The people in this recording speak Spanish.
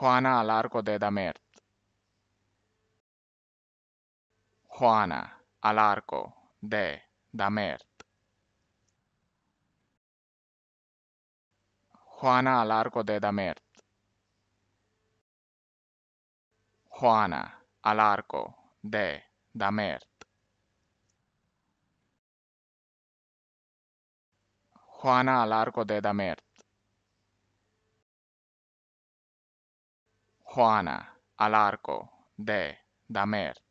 Juana Arco de Damert. Juana Arco de Damert. Juana Arco de Damert. Juana Arco de Damert. Juana Arco de Damert. Juana Alarco de Damer